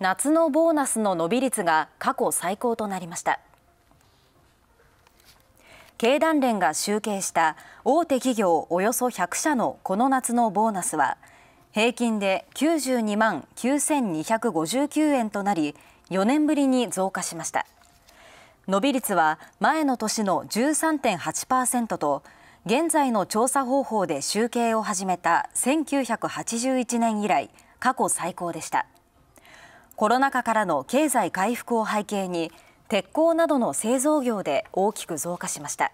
夏のボーナスの伸び率が過去最高となりました経団連が集計した大手企業およそ100社のこの夏のボーナスは平均で92万9259円となり4年ぶりに増加しました伸び率は前の年の13.8%と現在の調査方法で集計を始めた1981年以来過去最高でした。コロナ禍からの経済回復を背景に鉄鋼などの製造業で大きく増加しました。